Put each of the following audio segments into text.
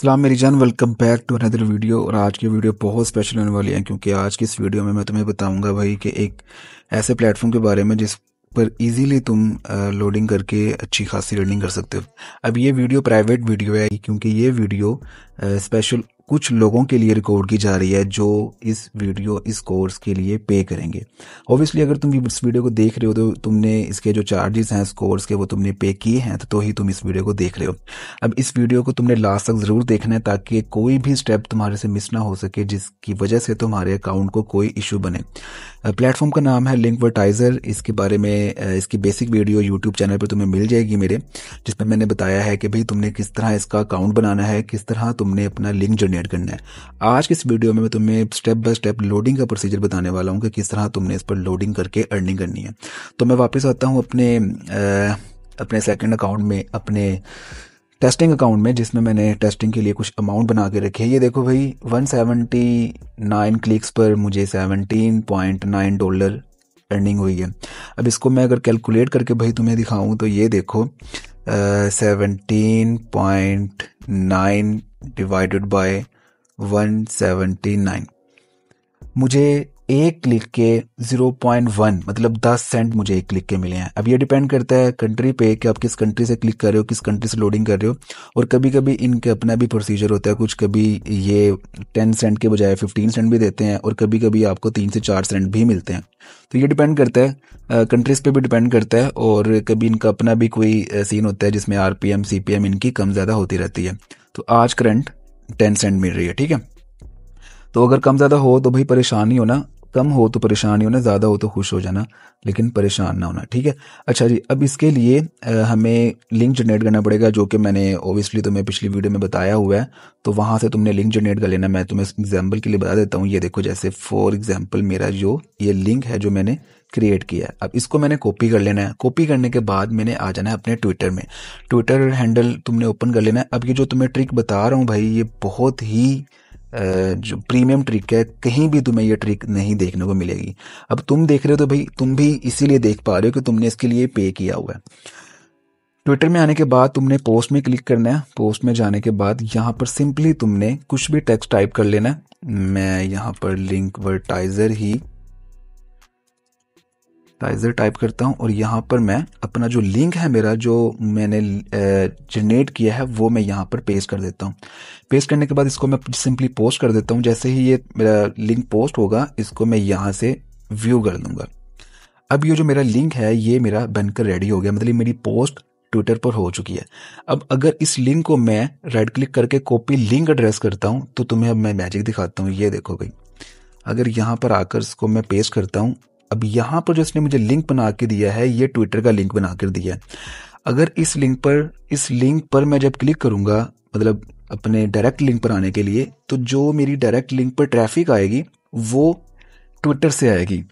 सलाम मेरी जान welcome back to another video और आज की वीडियो बहुत स्पेशल होने वाली है क्योंकि आज की इस वीडियो में मैं तुम्हें बताऊंगा भाई कि एक ऐसे प्लेटफॉर्म के बारे में जिस पर इजीली तुम लोडिंग करके अच्छी खासी रनिंग कर सकते हो अब ये वीडियो प्राइवेट वीडियो है क्योंकि ये वीडियो स्पेशल कुछ लोगों के लिए रिकॉर्ड की जा रही है जो इस वीडियो इस कोर्स के लिए पे करेंगे ऑब्वियसली अगर तुम इस वीडियो को देख रहे हो तो तुमने इसके जो चार्जेस हैं इस कोर्स के वो तुमने पे किए हैं तो, तो ही तुम इस वीडियो को देख रहे हो अब इस वीडियो को तुमने लास्ट तक ज़रूर देखना है ताकि कोई भी स्टेप तुम्हारे से मिस ना हो सके जिसकी वजह से तुम्हारे अकाउंट को कोई इशू बने प्लेटफॉर्म का नाम है लिंकवर्टाइज़र इसके बारे में इसकी बेसिक वीडियो यूट्यूब चैनल पर तुम्हें मिल जाएगी मेरे जिसमें मैंने बताया है कि भाई तुमने किस तरह इसका अकाउंट बनाना है किस तरह तुमने अपना लिंक जनरेट करना है आज के इस वीडियो में मैं तुम्हें स्टेप बाय स्टेप लोडिंग का प्रोसीजर बताने वाला हूँ कि किस तरह तुमने इस पर लोडिंग करके अर्निंग करनी है तो मैं वापस आता हूँ अपने आ, अपने सेकेंड अकाउंट में अपने टेस्टिंग अकाउंट में जिसमें मैंने टेस्टिंग के लिए कुछ अमाउंट बना के रखी है ये देखो भाई 179 क्लिक्स पर मुझे 17.9 डॉलर अर्निंग हुई है अब इसको मैं अगर कैलकुलेट करके भाई तुम्हें दिखाऊं तो ये देखो seventeen point nine divided by one nine मुझे एक क्लिक के 0.1 मतलब 10 सेंट मुझे एक क्लिक के मिले हैं अब ये डिपेंड करता है कंट्री पे कि आप किस कंट्री से क्लिक कर रहे हो किस कंट्री से लोडिंग कर रहे हो और कभी कभी इनके अपना भी प्रोसीजर होता है कुछ कभी ये 10 सेंट के बजाय 15 सेंट भी देते हैं और कभी कभी आपको तीन से चार सेंट भी मिलते हैं तो ये डिपेंड करता है कंट्रीज पे भी डिपेंड करता है और कभी इनका अपना भी कोई सीन होता है जिसमें आर पी इनकी कम ज़्यादा होती रहती है तो आज करंट टेन सेंट मिल रही है ठीक है तो अगर कम ज़्यादा हो तो भाई परेशान ही होना कम हो तो परेशान ही होना ज़्यादा हो तो खुश हो जाना लेकिन परेशान ना होना ठीक है अच्छा जी अब इसके लिए हमें लिंक जनरेट करना पड़ेगा जो कि मैंने ओबियसली तुम्हें पिछली वीडियो में बताया हुआ है तो वहाँ से तुमने लिंक जनरेट कर लेना मैं तुम्हें एग्जाम्पल के लिए बता देता हूँ ये देखो जैसे फॉर एग्जाम्पल मेरा जो ये लिंक है जो मैंने क्रिएट किया है अब इसको मैंने कॉपी कर लेना है कॉपी करने के बाद मैंने आ जाना है अपने ट्विटर में ट्विटर हैंडल तुमने ओपन कर लेना है अब ये जो तुम्हें ट्रिक बता रहा हूँ भाई ये बहुत ही जो प्रीमियम ट्रिक है कहीं भी तुम्हें ये ट्रिक नहीं देखने को मिलेगी अब तुम देख रहे हो तो भाई तुम भी इसीलिए देख पा रहे हो कि तुमने इसके लिए पे किया हुआ है ट्विटर में आने के बाद तुमने पोस्ट में क्लिक करना है पोस्ट में जाने के बाद यहाँ पर सिंपली तुमने कुछ भी टेक्स्ट टाइप कर लेना है मैं यहाँ पर लिंक वर्टाइजर ही टाइजर टाइप करता हूँ और यहाँ पर मैं अपना जो लिंक है मेरा जो मैंने जनरेट किया है वो मैं यहाँ पर पेस्ट कर देता हूँ पेस्ट करने के बाद इसको मैं सिंपली पोस्ट कर देता हूँ जैसे ही ये मेरा लिंक पोस्ट होगा इसको मैं यहाँ से व्यू कर लूँगा अब ये जो मेरा लिंक है ये मेरा बनकर रेडी हो गया मतलब मेरी पोस्ट ट्विटर पर हो चुकी है अब अगर इस लिंक को मैं राइट क्लिक करके कॉपी लिंक एड्रेस करता हूँ तो तुम्हें अब मैं मैजिक दिखाता हूँ ये देखो भाई अगर यहाँ पर आकर इसको मैं पेस्ट करता हूँ अब यहाँ पर जो इसने मुझे लिंक बना के दिया है ये ट्विटर का लिंक बना कर दिया है अगर इस लिंक पर इस लिंक पर मैं जब क्लिक करूँगा मतलब अपने डायरेक्ट लिंक पर आने के लिए तो जो मेरी डायरेक्ट लिंक पर ट्रैफिक आएगी वो ट्विटर से आएगी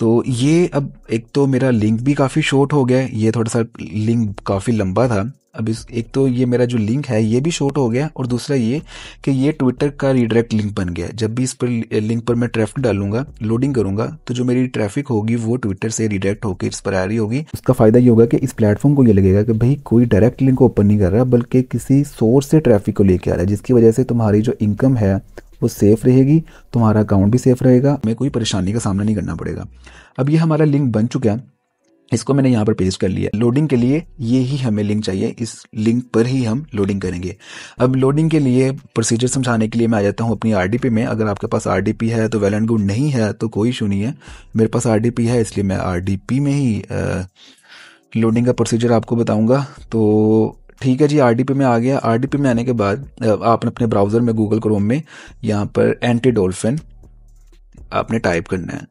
तो ये अब एक तो मेरा लिंक भी काफ़ी शॉर्ट हो गया ये थोड़ा सा लिंक काफ़ी लंबा था अब इस एक तो ये मेरा जो लिंक है ये भी शॉर्ट हो गया और दूसरा ये कि ये ट्विटर का रिडायरेक्ट लिंक बन गया जब भी इस पर लिंक पर मैं ट्रैफिक डालूंगा लोडिंग करूंगा तो जो मेरी ट्रैफिक होगी वो ट्विटर से रिडायरेक्ट होकर इस पर आ रही होगी उसका फायदा ये होगा कि इस प्लेटफॉर्म को ये लगेगा कि भाई कोई डायरेक्ट लिंक ओपन नहीं कर रहा बल्कि किसी सोर्स से ट्रैफिक को लेकर आ रहा है जिसकी वजह से तुम्हारी जो इनकम है वो सेफ़ रहेगी तुम्हारा अकाउंट भी सेफ़ रहेगा हमें कोई परेशानी का सामना नहीं करना पड़ेगा अब ये हमारा लिंक बन चुका है इसको मैंने यहाँ पर पेस्ट कर लिया लोडिंग के लिए ये ही हमें लिंक चाहिए इस लिंक पर ही हम लोडिंग करेंगे अब लोडिंग के लिए प्रोसीजर समझाने के लिए मैं आ जाता हूँ अपनी आरडीपी में अगर आपके पास आरडीपी है तो वेल एंड गुड नहीं है तो कोई इशू नहीं है मेरे पास आरडीपी है इसलिए मैं आरडीपी में ही आ, लोडिंग का प्रोसीजर आपको बताऊँगा तो ठीक है जी आर में आ गया आर में आने के बाद आपने अपने ब्राउज़र में गूगल क्रोम में यहाँ पर एंटी डोल्फिन आपने टाइप करना है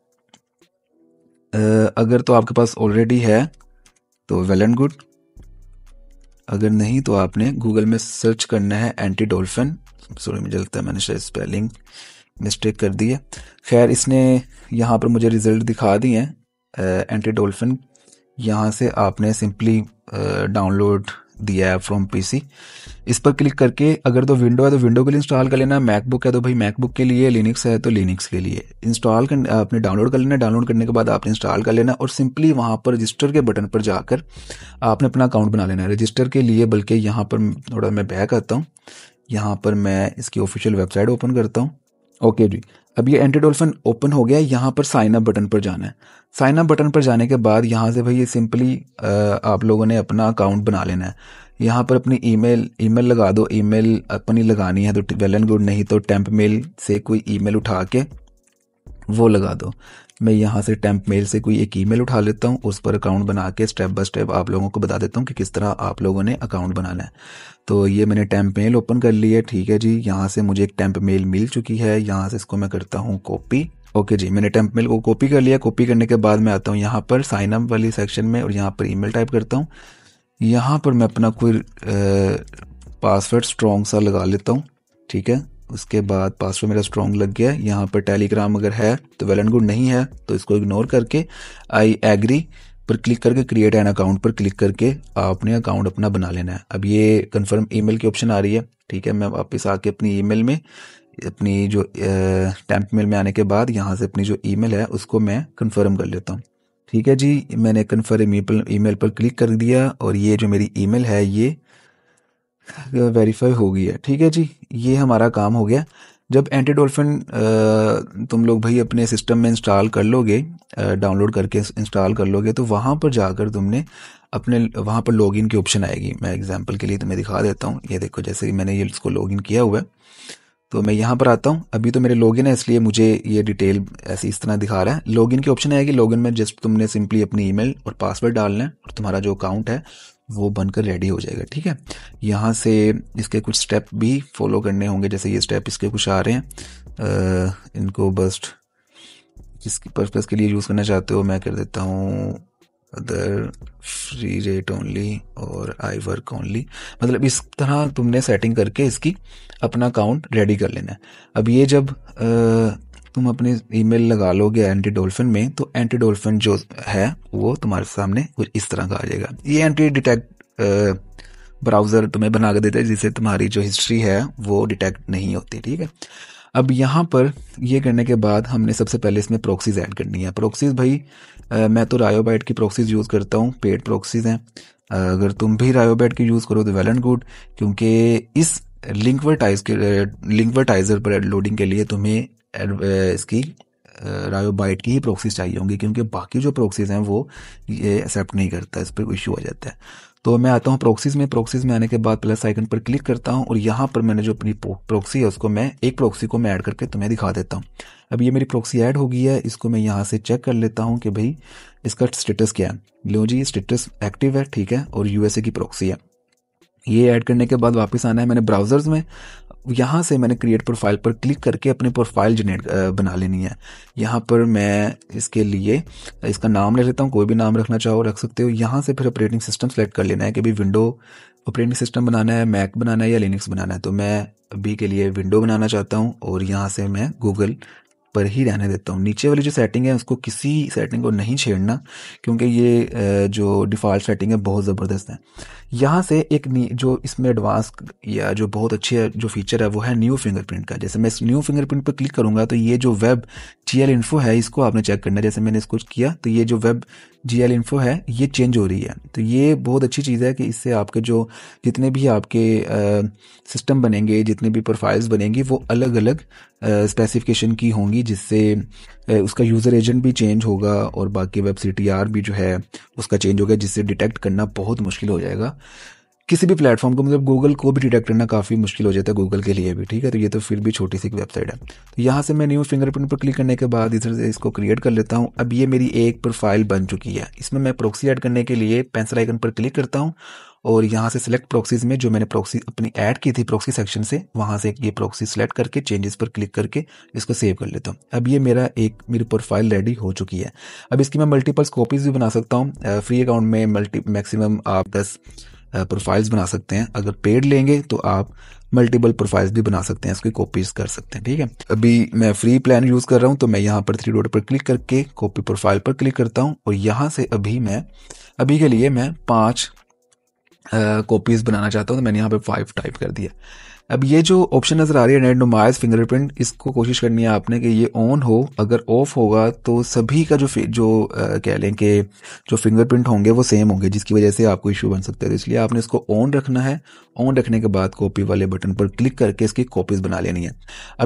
अगर तो आपके पास ऑलरेडी है तो वेल एंड गुड अगर नहीं तो आपने गूगल में सर्च करना है एंटी डोल्फिन सॉरी मुझे लगता है मैंने शायद स्पेलिंग मिस्टेक कर दी है खैर इसने यहाँ पर मुझे रिजल्ट दिखा दिए हैं एंटी डोल्फिन यहाँ से आपने सिंपली डाउनलोड दिया है फ्रॉम पीसी इस पर क्लिक करके अगर तो विंडो है तो विंडो के लिए इंस्टॉल कर लेना मैकबुक है तो भाई मैकबुक के लिए लिनिक्स है तो लिनिक्स के लिए इंस्टॉल कर आपने डाउनलोड कर लेना डाउनलोड करने के बाद आपने इंस्टॉल कर लेना और सिंपली वहाँ पर रजिस्टर के बटन पर जाकर आपने अपना अकाउंट बना लेना है रजिस्टर के लिए बल्कि यहाँ पर थोड़ा मैं बैक आता हूँ यहाँ पर मैं इसकी ऑफिशियल वेबसाइट ओपन करता हूँ ओके जी अब ये एंटी डोल्फिन ओपन हो गया यहाँ पर साइन अप बटन पर जाना है साइन अप बटन पर जाने के बाद यहाँ से भाई ये सिंपली आप लोगों ने अपना अकाउंट बना लेना है यहाँ पर अपनी ईमेल ईमेल लगा दो ईमेल अपनी लगानी है तो वेल एंड गुड नहीं तो टेम्प मेल से कोई ईमेल उठा के वो लगा दो मैं यहाँ से टेम्प मेल से कोई एक ईमेल उठा लेता हूँ उस पर अकाउंट बना के स्टेप बाय स्टेप आप लोगों को बता देता हूँ कि किस तरह आप लोगों ने अकाउंट बनाना है तो ये मैंने टेम्प मेल ओपन कर ली है ठीक है जी यहाँ से मुझे एक टेम्प मेल मिल चुकी है यहाँ से इसको मैं करता हूँ कॉपी ओके जी मैंने टेम्प मेल को कॉपी कर लिया कॉपी करने के बाद मैं आता हूँ यहाँ पर साइन अप वाली सेक्शन में और यहाँ पर ईमेल टाइप करता हूँ यहाँ पर मैं अपना कोई पासवर्ड स्ट्रॉन्ग सा लगा लेता हूँ ठीक है उसके बाद पासवर्ड मेरा स्ट्रॉन्ग लग गया यहाँ पर टेलीग्राम अगर है तो वेल एंड गुड नहीं है तो इसको इग्नोर करके आई एग्री पर क्लिक करके क्रिएट एन अकाउंट पर क्लिक करके आपने अकाउंट अपना बना लेना है अब ये कंफर्म ईमेल की ऑप्शन आ रही है ठीक है मैं वापस आके अपनी ईमेल में अपनी जो टैंप मेल में आने के बाद यहाँ से अपनी जो ईमेल है उसको मैं कंफर्म कर लेता हूँ ठीक है जी मैंने कन्फर्म ई मेल पर क्लिक कर दिया और ये जो मेरी ईमेल है ये वेरीफाई हो गई है ठीक है जी ये हमारा काम हो गया जब एंटीडोल्फिन तुम लोग भाई अपने सिस्टम में इंस्टॉल कर लोगे डाउनलोड करके इंस्टॉल कर लोगे तो वहाँ पर जाकर तुमने अपने वहाँ पर लॉगिन की ऑप्शन आएगी मैं एग्जांपल के लिए तुम्हें दिखा देता हूँ ये देखो जैसे कि मैंने ये इसको लॉगिन किया हुआ है तो मैं यहाँ पर आता हूँ अभी तो मेरे लॉगिन है इसलिए मुझे ये डिटेल ऐसे इस तरह दिखा रहा है लॉगिन की ऑप्शन आएगी लॉगिन में जस्ट तुमने सिंपली अपनी ईमेल और पासवर्ड डालना है और तुम्हारा जो अकाउंट है वो बनकर रेडी हो जाएगा ठीक है यहाँ से इसके कुछ स्टेप भी फॉलो करने होंगे जैसे ये स्टेप इसके कुछ आ रहे हैं आ, इनको बस जिसकी पर्पज़ के लिए यूज़ करना चाहते हो मैं कर देता हूँ अदर फ्री रेट ओनली और आई वर्क ओनली मतलब इस तरह तुमने सेटिंग करके इसकी अपना अकाउंट रेडी कर लेना है अब ये जब आ, तुम अपने ईमेल लगा लोगे एंटी डोल्फिन में तो एंटी डोल्फिन जो है वो तुम्हारे सामने कुछ इस तरह का आ जाएगा ये एंटी डिटेक्ट ब्राउज़र तुम्हें बना के देता है जिससे तुम्हारी जो हिस्ट्री है वो डिटेक्ट नहीं होती ठीक है अब यहाँ पर ये करने के बाद हमने सबसे पहले इसमें प्रोक्सीज ऐड करनी है प्रोक्सीज भाई आ, मैं तो रायोबाइट की प्रोक्सीज यूज़ करता हूँ पेड प्रोक्सीज हैं अगर तुम भी रायोबाइट की यूज़ करो तो वेल एंड गुड क्योंकि इस लिंकवर्टाइज के लिंकवर्टाइजर पर लोडिंग के लिए तुम्हें इसकी रायोबाइट की ही प्रोक्सीज चाहिए होंगी क्योंकि बाकी जो प्रोक्सीज हैं वो ये एक्सेप्ट नहीं करता इस पर इशू आ जाता है तो मैं आता हूँ प्रोक्सीज में प्रोक्सीज में आने के बाद प्लस आइकन पर क्लिक करता हूँ और यहाँ पर मैंने जो अपनी प्रोक्सी है उसको मैं एक प्रोक्सी को मैं ऐड करके तुम्हें दिखा देता हूँ अब ये मेरी प्रोक्सी ऐड हो गई है इसको मैं यहाँ से चेक कर लेता हूँ कि भाई इसका स्टेटस क्या है लो जी स्टेटस एक्टिव है ठीक है और यूएसए की प्रोक्सी है ये ऐड करने के बाद वापस आना है मैंने ब्राउजर्स में यहाँ से मैंने क्रिएट प्रोफाइल पर क्लिक करके अपने प्रोफाइल जनरेट बना लेनी है यहाँ पर मैं इसके लिए इसका नाम ले लेता हूँ कोई भी नाम रखना चाहो रख सकते हो यहाँ से फिर ऑपरेटिंग सिस्टम सेलेक्ट कर लेना है कि भी विंडो ऑपरेटिंग सिस्टम बनाना है मैक बनाना है या लिनिक्स बनाना है तो मैं अभी के लिए विंडो बनाना चाहता हूँ और यहाँ से मैं गूगल पर ही रहने देता हूँ नीचे वाली जो सेटिंग है उसको किसी सेटिंग को नहीं छेड़ना क्योंकि ये जो डिफ़ॉल्ट सेटिंग है बहुत ज़बरदस्त है यहाँ से एक जो इसमें एडवांस या जो बहुत अच्छी जो फीचर है वो है न्यू फिंगरप्रिंट का जैसे मैं इस न्यू फिंगरप्रिंट पर क्लिक करूँगा तो ये जो वेब जी एल इन्फो है इसको आपने चेक करना जैसे मैंने इसको किया तो ये जो वेब जी एल इन्फो है ये चेंज हो रही है तो ये बहुत अच्छी चीज़ है कि इससे आपके जो जितने भी आपके सिस्टम बनेंगे जितने भी प्रोफाइल्स बनेंगी वो अलग अलग स्पेसिफिकेशन की होंगी होगी जिससे उसका यूज़र एजेंट भी चेंज होगा और बाकी वेब सी भी जो है उसका चेंज होगा जिससे डिटेक्ट करना बहुत मुश्किल हो जाएगा किसी भी प्लेटफॉर्म को मतलब गूगल को भी डिटेक्ट करना काफ़ी मुश्किल हो जाता है गूगल के लिए भी ठीक है तो ये तो फिर भी छोटी सी वेबसाइट है तो यहाँ से मैं न्यू फिंगरप्रिंट पर क्लिक करने के बाद इधर से इसको क्रिएट कर लेता हूँ अब ये मेरी एक प्रोफाइल बन चुकी है इसमें मैं प्रोक्सी ऐड करने के लिए पेंसिल आइकन पर क्लिक करता हूँ और यहाँ से सिलेक्ट प्रोक्सीज में जो मैंने प्रोक्सी अपनी ऐड की थी प्रोक्सी सेक्शन से वहाँ से ये प्रोक्सी सेलेक्ट करके चेंजेस पर क्लिक करके इसको सेव कर लेता हूँ अब ये मेरा एक मेरी प्रोफाइल रेडी हो चुकी है अब इसकी मैं मल्टीपल्स कॉपीज भी बना सकता हूँ फ्री अकाउंट में मल्टी मैक्सिमम आप दस प्रोफाइल्स बना सकते हैं अगर पेड लेंगे तो आप मल्टीपल प्रोफाइल्स भी बना सकते हैं इसकी कॉपीज कर सकते हैं ठीक है अभी मैं फ्री प्लान यूज़ कर रहा हूँ तो मैं यहाँ पर थ्री डॉट पर क्लिक करके कॉपी प्रोफाइल पर क्लिक करता हूँ और यहाँ से अभी मैं अभी के लिए मैं पाँच कॉपीज़ बनाना चाहता हूँ तो मैंने यहाँ पे फाइव टाइप कर दिया अब ये जो ऑप्शन नज़र आ रही है नेट नुमाइज फिंगरप्रिंट इसको कोशिश करनी है आपने कि ये ऑन हो अगर ऑफ होगा तो सभी का जो जो कह लें कि जो फिंगरप्रिंट होंगे वो सेम होंगे जिसकी वजह से आपको इशू बन सकता है तो इसलिए आपने इसको ऑन रखना है ऑन रखने के बाद कॉपी वाले बटन पर क्लिक करके इसकी कॉपीज़ बना लेनी है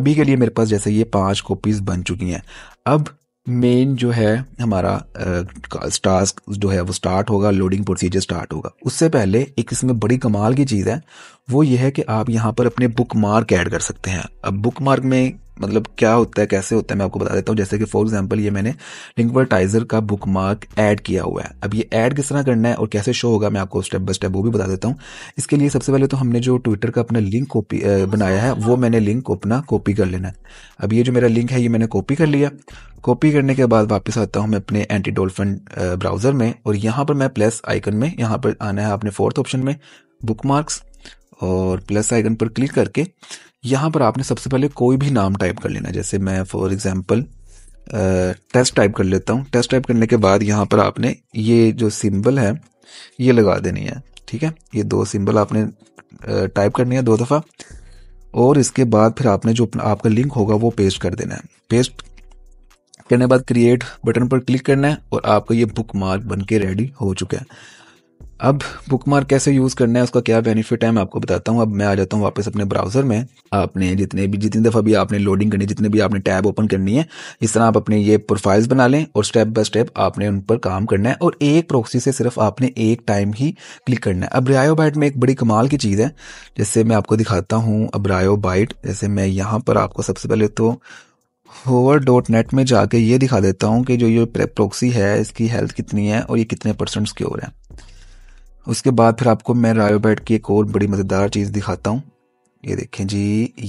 अभी के लिए मेरे पास जैसे ये पाँच कॉपीज़ बन चुकी हैं अब मेन जो है हमारा टास्क जो है वो स्टार्ट होगा लोडिंग प्रोसीजर स्टार्ट होगा उससे पहले एक इसमें बड़ी कमाल की चीज़ है वो ये है कि आप यहाँ पर अपने बुक मार्क ऐड कर सकते हैं अब बुक मार्क में मतलब क्या होता है कैसे होता है मैं आपको बता देता हूँ जैसे कि फॉर एग्जाम्पल ये मैंने लिंकवर्टाइजर का बुक मार्क एड किया हुआ है अब ये ऐड किस तरह करना है और कैसे शो होगा मैं आपको स्टेप बाय स्टेप वो भी बता देता हूँ इसके लिए सबसे पहले तो हमने जो ट्विटर का अपना लिंक कॉपी बनाया है वो मैंने लिंक अपना कॉपी कर लेना है अब ये जो मेरा लिंक है ये मैंने कॉपी कर लिया कॉपी करने के बाद वापस आता हूँ मैं अपने एंटी डोल्फन ब्राउजर में और यहाँ पर मैं प्लस आइकन में यहाँ पर आना है अपने फोर्थ ऑप्शन में बुक मार्क्स और प्लस आइकन पर क्लिक करके यहाँ पर आपने सबसे पहले कोई भी नाम टाइप कर लेना जैसे मैं फॉर एग्जांपल टेस्ट टाइप कर लेता हूँ टेस्ट टाइप करने के बाद यहाँ पर आपने ये जो सिंबल है ये लगा देनी है ठीक है ये दो सिंबल आपने टाइप करनी है दो दफ़ा और इसके बाद फिर आपने जो आपका लिंक होगा वो पेस्ट कर देना है पेस्ट करने के बाद क्रिएट बटन पर क्लिक करना है और आपका ये बुक मार्क बन के रेडी हो चुका है अब बुक कैसे यूज़ करना है उसका क्या बेनिफिट है मैं आपको बताता हूँ अब मैं आ जाता हूँ वापस अपने ब्राउज़र में आपने जितने भी जितनी दफ़ा भी आपने लोडिंग करनी जितने भी आपने टैब ओपन करनी है इस तरह आप अपने ये प्रोफाइल्स बना लें और स्टेप बाय स्टेप आपने उन पर काम करना है और एक प्रोक्सी से सिर्फ आपने एक टाइम ही क्लिक करना है अब रायो बाइट में एक बड़ी कमाल की चीज़ है जैसे मैं आपको दिखाता हूँ अब रायो बाइट जैसे मैं यहाँ पर आपको सबसे पहले तो होवर डॉट नेट में जाके ये दिखा देता हूँ कि जो ये प्रोक्सी है इसकी हेल्थ कितनी है और ये कितने परसेंट्स की ओर है उसके बाद फिर आपको मैं रायोबैट की एक और बड़ी मज़ेदार चीज़ दिखाता हूँ ये देखें जी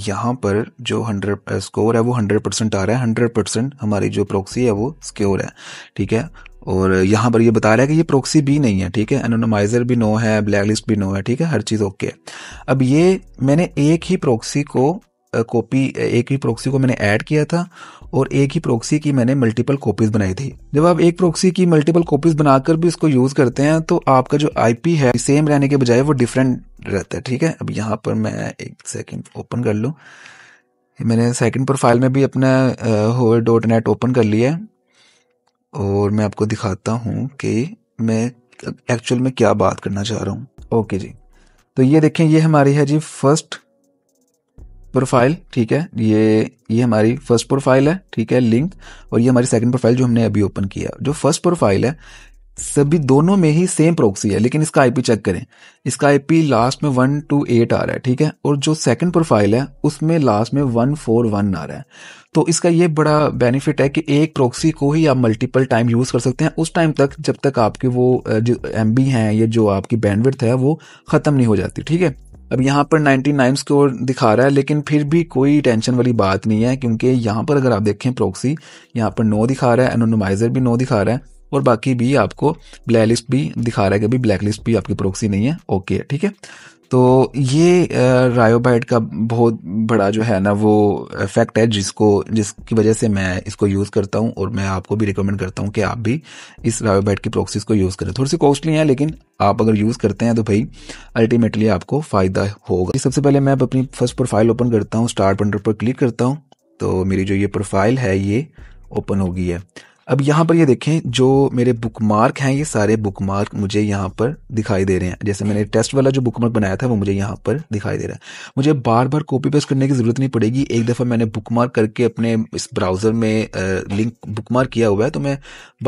यहाँ पर जो हंड्रेड स्कोर है वो हंड्रेड परसेंट आ रहा है हंड्रेड परसेंट हमारी जो प्रोक्सी है वो स्क्योर है ठीक है और यहाँ पर ये बता रहा है कि ये प्रोक्सी भी नहीं है ठीक है एनोनमाइजर भी नो है ब्लैक लिस्ट भी नो है ठीक है हर चीज़ ओके है अब ये मैंने एक ही प्रोक्सी को कॉपी एक ही प्रोक्सी को मैंने ऐड किया था और एक ही प्रोक्सी की मैंने मल्टीपल कॉपीज बनाई थी जब आप एक प्रोक्सी की मल्टीपल कॉपीज बनाकर भी इसको यूज करते हैं तो आपका जो आईपी है सेम रहने के बजाय वो डिफरेंट रहता है ठीक है अब यहाँ पर मैं एक सेकेंड ओपन कर लूँ मैंने सेकेंड प्रोफाइल में भी अपना होवर डॉट नेट ओपन कर लिया है और मैं आपको दिखाता हूँ कि मैं एक्चुअल में क्या बात करना चाह रहा हूँ ओके जी तो ये देखें ये हमारी है जी फर्स्ट प्रोफाइल ठीक है ये ये हमारी फर्स्ट प्रोफाइल है ठीक है लिंक और ये हमारी सेकंड प्रोफाइल जो हमने अभी ओपन किया जो फर्स्ट प्रोफाइल है सभी दोनों में ही सेम प्रोक्सी है लेकिन इसका आईपी चेक करें इसका आईपी लास्ट में वन टू एट आ रहा है ठीक है और जो सेकंड प्रोफाइल है उसमें लास्ट में वन फोर वन आ रहा है तो इसका ये बड़ा बेनिफिट है कि एक प्रोक्सी को ही आप मल्टीपल टाइम यूज़ कर सकते हैं उस टाइम तक जब तक आपके वो जो एम हैं या जो आपकी बैंडविड्थ है वो ख़त्म नहीं हो जाती ठीक है अब यहाँ पर 99 स्कोर दिखा रहा है लेकिन फिर भी कोई टेंशन वाली बात नहीं है क्योंकि यहाँ पर अगर आप देखें प्रोक्सी यहाँ पर नो दिखा रहा है एनोनोमाइजर भी नो दिखा रहा है और बाकी भी आपको ब्लैक लिस्ट भी दिखा रहेगा भी ब्लैक लिस्ट भी आपकी प्रोक्सी नहीं है ओके ठीक है तो ये रायोबाइट का बहुत बड़ा जो है ना वो इफेक्ट है जिसको जिसकी वजह से मैं इसको यूज़ करता हूँ और मैं आपको भी रिकमेंड करता हूँ कि आप भी इस रायोबाइट की प्रोक्सीज को यूज़ करें थोड़ी सी कॉस्टली है लेकिन आप अगर यूज़ करते हैं तो भाई अल्टीमेटली आपको फ़ायदा होगा सबसे पहले मैं अपनी फर्स्ट प्रोफाइल ओपन करता हूँ स्टार्ट पंडर पर क्लिक करता हूँ तो मेरी जो ये प्रोफाइल है ये ओपन हो गई है अब यहाँ पर ये यह देखें जो मेरे बुक मार्क हैं ये सारे बुक मार्क मुझे यहाँ पर दिखाई दे रहे हैं जैसे मैंने टेस्ट हम्म। वाला जो बुक मार्क बनाया था वो मुझे यहाँ पर दिखाई दे रहा है मुझे बार बार कॉपी पेस्ट करने की ज़रूरत नहीं पड़ेगी एक दफ़ा मैंने बुक मार्क करके अपने इस ब्राउज़र में लिंक बुक मार्क किया हुआ है तो मैं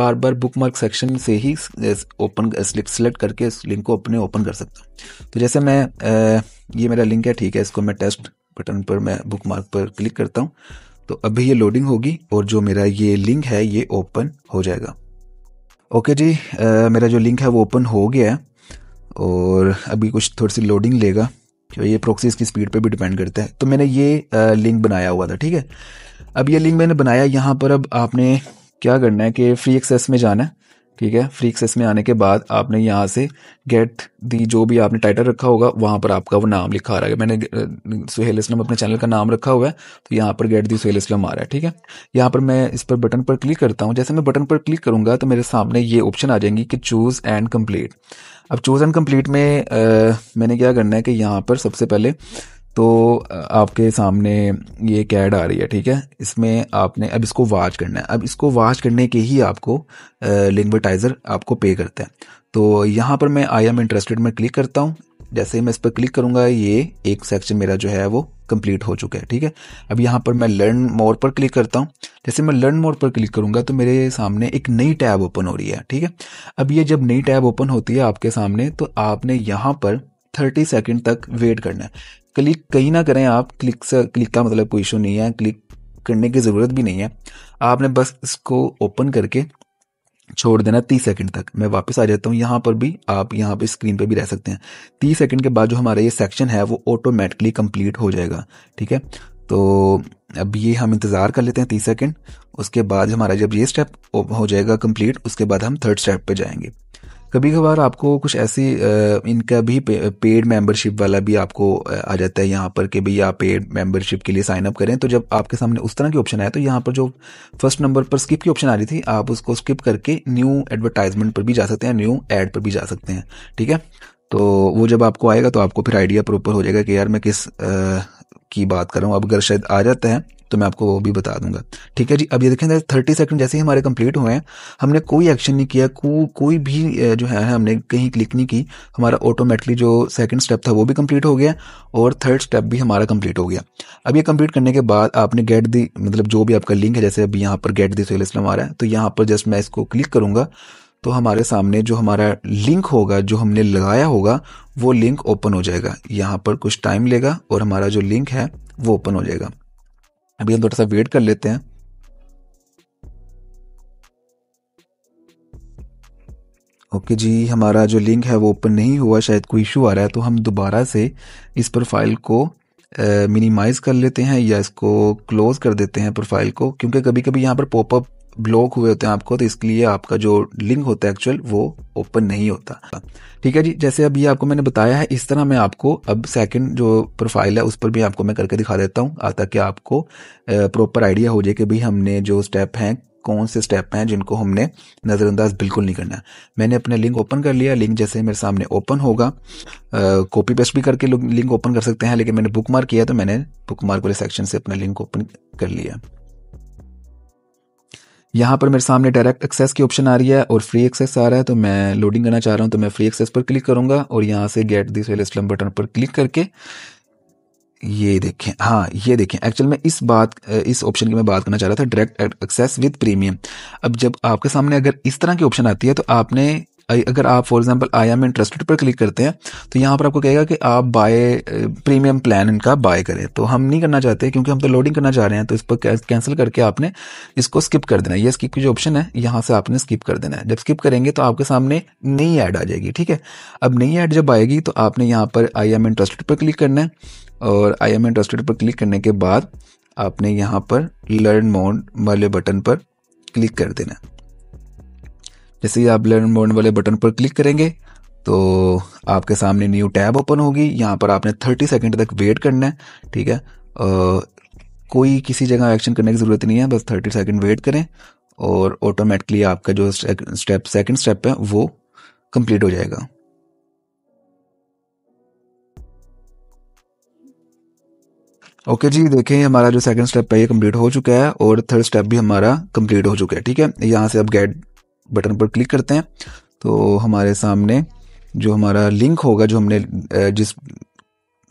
बार बार बुक मार्क सेक्शन से ही ओपन सिलेक्ट करके इस लिंक को अपने ओपन कर सकता हूँ तो जैसे मैं ये मेरा लिंक है ठीक है इसको मैं टेस्ट बटन पर मैं बुक मार्क पर क्लिक करता हूँ तो अभी ये लोडिंग होगी और जो मेरा ये लिंक है ये ओपन हो जाएगा ओके जी आ, मेरा जो लिंक है वो ओपन हो गया है और अभी कुछ थोड़ी सी लोडिंग लेगा ये प्रोक्सीज की स्पीड पे भी डिपेंड करता है तो मैंने ये आ, लिंक बनाया हुआ था ठीक है अब ये लिंक मैंने बनाया यहाँ पर अब आपने क्या करना है कि फ्री एक्सेस में जाना है ठीक है फ्री एक्सेस में आने के बाद आपने यहाँ से गेट दी जो भी आपने टाइटल रखा होगा वहाँ पर आपका वो नाम लिखा आ रहा है मैंने सुहेल इस्लम अपने चैनल का नाम रखा हुआ है तो यहाँ पर गेट दी सुहेल इस्लम आ रहा है ठीक है यहाँ पर मैं इस पर बटन पर क्लिक करता हूँ जैसे मैं बटन पर क्लिक करूँगा तो मेरे सामने ये ऑप्शन आ जाएंगी कि चूज़ एंड कम्प्लीट अब चूज़ एंड कम्प्लीट में आ, मैंने क्या करना है कि यहाँ पर सबसे पहले तो आपके सामने ये कैड आ रही है ठीक है इसमें आपने अब इसको वाच करना है अब इसको वाच करने के ही आपको लिंगवर्टाइजर आपको पे करता है तो यहाँ पर मैं आई एम इंटरेस्टेड में क्लिक करता हूँ जैसे ही मैं इस पर क्लिक करूँगा ये एक सेक्शन मेरा जो है वो कंप्लीट हो चुका है ठीक है अब यहाँ पर मैं लर्न मोर पर क्लिक करता हूँ जैसे मैं लर्न मोर पर क्लिक करूँगा तो मेरे सामने एक नई टैब ओपन हो रही है ठीक है अब ये जब नई टैब ओपन होती है आपके सामने तो आपने यहाँ पर थर्टी सेकेंड तक वेट करना है क्लिक कहीं ना करें आप क्लिक से क्लिक का मतलब कोई इशू नहीं है क्लिक करने की ज़रूरत भी नहीं है आपने बस इसको ओपन करके छोड़ देना तीस सेकंड तक मैं वापस आ जाता हूँ यहाँ पर भी आप यहाँ पे स्क्रीन पे भी रह सकते हैं तीस सेकंड के बाद जो हमारा ये सेक्शन है वो ऑटोमेटिकली कंप्लीट हो जाएगा ठीक है तो अब ये हम इंतज़ार कर लेते हैं तीस सेकंड उसके बाद हमारा जब ये स्टेप हो जाएगा कंप्लीट उसके बाद हम थर्ड स्टेप पे जाएंगे कभी कभार आपको कुछ ऐसी इनका भी पेड मेंबरशिप वाला भी आपको आ जाता है यहाँ पर कि भैया आप पेड मेंबरशिप के लिए साइन अप करें तो जब आपके सामने उस तरह की ऑप्शन आया तो यहाँ पर जो फर्स्ट नंबर पर स्किप की ऑप्शन आ रही थी आप उसको स्किप करके न्यू एडवर्टाइजमेंट पर भी जा सकते हैं न्यू एड पर भी जा सकते हैं ठीक है तो वो जब आपको आएगा तो आपको फिर आइडिया प्रॉपर हो जाएगा कि यार मैं किस आ, की बात कर रहा हूँ अब अगर शायद आ जाता है तो मैं आपको वो भी बता दूंगा ठीक है जी अब ये देखें थर्टी सेकंड जैसे ही हमारे कंप्लीट हुए हैं हमने कोई एक्शन नहीं किया को, कोई भी जो है हमने कहीं क्लिक नहीं की हमारा ऑटोमेटिकली जो सेकंड स्टेप था वो भी कंप्लीट हो गया और थर्ड स्टेप भी हमारा कंप्लीट हो गया अब ये कंप्लीट करने के बाद आपने गेट दी मतलब जो भी आपका लिंक है जैसे अभी यहाँ पर गेट दी सोल इस्लाम आ रहा है तो यहाँ पर जस्ट मैं इसको क्लिक करूँगा तो हमारे सामने जो हमारा लिंक होगा जो हमने लगाया होगा वो लिंक ओपन हो जाएगा यहाँ पर कुछ टाइम लेगा और हमारा जो लिंक है वो ओपन हो जाएगा अभी हम थोड़ा सा वेट कर लेते हैं ओके okay जी हमारा जो लिंक है वो ओपन नहीं हुआ शायद कोई इशू आ रहा है तो हम दोबारा से इस प्रोफाइल को मिनिमाइज़ कर लेते हैं या इसको क्लोज़ कर देते हैं प्रोफाइल को क्योंकि कभी कभी यहाँ पर पॉपअप ब्लॉक हुए होते हैं आपको तो इसके लिए आपका जो लिंक होता है एक्चुअल वो ओपन नहीं होता ठीक है जी जैसे अभी आपको मैंने बताया है इस तरह मैं आपको अब सेकंड जो प्रोफाइल है उस पर भी आपको मैं करके दिखा देता हूँ ताकि आपको प्रॉपर आइडिया हो जाए कि भाई हमने जो स्टेप हैं कौन से स्टेप हैं जिनको हमने नज़रअंदाज बिल्कुल नहीं करना मैंने अपने लिंक ओपन कर लिया लिंक जैसे मेरे सामने ओपन होगा कॉपी पेस्ट भी करके लिंक ओपन कर सकते हैं लेकिन मैंने बुक मार्क किया तो मैंने बुक मार्क वाले सेक्शन से अपना लिंक ओपन कर लिया यहाँ पर मेरे सामने डायरेक्ट एक्सेस की ऑप्शन आ रही है और फ्री एक्सेस आ रहा है तो मैं लोडिंग करना चाह रहा हूँ तो मैं फ्री एक्सेस पर क्लिक करूंगा और यहाँ से गेट दिस वेल स्लम बटन पर क्लिक करके ये देखें हाँ ये देखें एक्चुअल में इस बात इस ऑप्शन की मैं बात करना चाह रहा था डायरेक्ट एक्सेस विद प्रीमियम अब जब आपके सामने अगर इस तरह की ऑप्शन आती है तो आपने अगर आप for example I am interested पर क्लिक करते हैं तो यहाँ पर आपको कहेगा कि आप बाय प्रीमियम प्लान इनका बाय करें तो हम नहीं करना चाहते क्योंकि हम तो लोडिंग करना चाह रहे हैं तो इस पर कैंसिल करके आपने इसको स्किप कर देना ये स्किप की जो ऑप्शन है यहाँ से आपने स्किप कर देना है जब स्किप करेंगे तो आपके सामने नई ऐड आ जाएगी ठीक है अब नई ऐड जब आएगी तो आपने यहाँ पर आई एम इंटरेस्टेड पर क्लिक करना है और आई एम इंटरेस्टेड पर क्लिक करने के बाद आपने यहाँ पर लर्न मोड वाले बटन पर क्लिक कर देना है जैसे ही आप लर्न मोड वाले बटन पर क्लिक करेंगे तो आपके सामने न्यू टैब ओपन होगी यहाँ पर आपने थर्टी सेकेंड तक वेट करना है ठीक है आ, कोई किसी जगह एक्शन करने की ज़रूरत नहीं है बस थर्टी सेकेंड वेट करें और ऑटोमेटिकली आपका जो स्टेप सेकंड स्टेप है वो कंप्लीट हो जाएगा ओके okay जी देखें हमारा जो सेकंड स्टेप है ये कंप्लीट हो चुका है और थर्ड स्टेप भी हमारा कंप्लीट हो चुका है ठीक है यहाँ से आप गेट बटन पर क्लिक करते हैं तो हमारे सामने जो हमारा लिंक होगा जो हमने जिस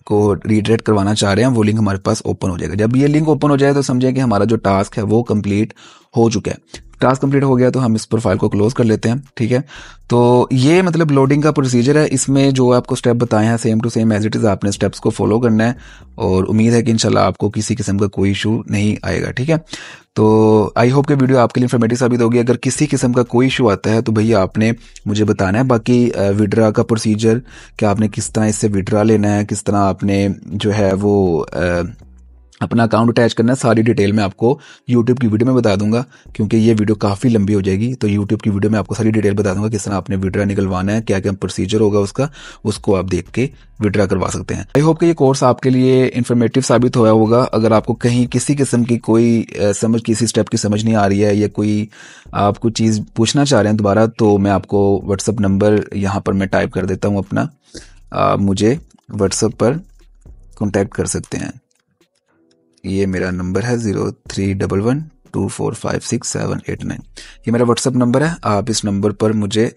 को रीडायरेक्ट करवाना चाह रहे हैं वो लिंक हमारे पास ओपन हो जाएगा जब ये लिंक ओपन हो जाए तो समझें कि हमारा जो टास्क है वो कंप्लीट हो चुका है टास्क कंप्लीट हो गया तो हम इस प्रोफाइल को क्लोज कर लेते हैं ठीक है तो ये मतलब लोडिंग का प्रोसीजर है इसमें जो आपको स्टेप बताए हैं same to same as it is आपने स्टेप्स को फॉलो करना है और उम्मीद है कि इंशाल्लाह आपको किसी किस्म का कोई इशू नहीं आएगा ठीक है तो आई होप के वीडियो आपके लिए इन्फॉर्मेटिव साबित होगी अगर किसी किस्म का कोई इशू आता है तो भैया आपने मुझे बताना है बाकी विड्रा का प्रोसीजर कि आपने किस तरह इससे विड्रा लेना है किस तरह आपने जो है वो अपना अकाउंट अटैच करना है सारी डिटेल मैं आपको यूट्यूब की वीडियो में बता दूंगा क्योंकि ये वीडियो काफ़ी लंबी हो जाएगी तो यूट्यूब की वीडियो में आपको सारी डिटेल बता दूंगा किस तरह आपने विड्रा निकलवाना है क्या क्या प्रोसीजर होगा उसका उसको आप देख के विड्रा करवा सकते हैं आई होप कि ये कोर्स आपके लिए इन्फॉर्मेटिव साबित हुआ होगा अगर आपको कहीं किसी किस्म की कोई समझ किसी स्टेप की समझ नहीं आ रही है या कोई आप कोई चीज़ पूछना चाह रहे हैं दोबारा तो मैं आपको व्हाट्सअप नंबर यहाँ पर मैं टाइप कर देता हूँ अपना आप मुझे व्हाट्सअप पर कॉन्टैक्ट कर सकते हैं ये मेरा नंबर है zero three double one two four five six seven eight nine ये मेरा व्हाट्सअप नंबर है आप इस नंबर पर मुझे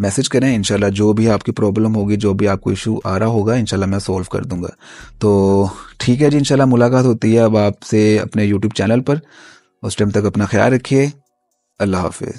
मैसेज करें इनशाला जो भी आपकी प्रॉब्लम होगी जो भी आपको इशू आ रहा होगा इनशाला मैं सॉल्व कर दूंगा तो ठीक है जी इनशाला मुलाकात होती है अब आपसे अपने यूट्यूब चैनल पर उस टाइम तक अपना ख्याल रखिए अल्लाह हाफिज़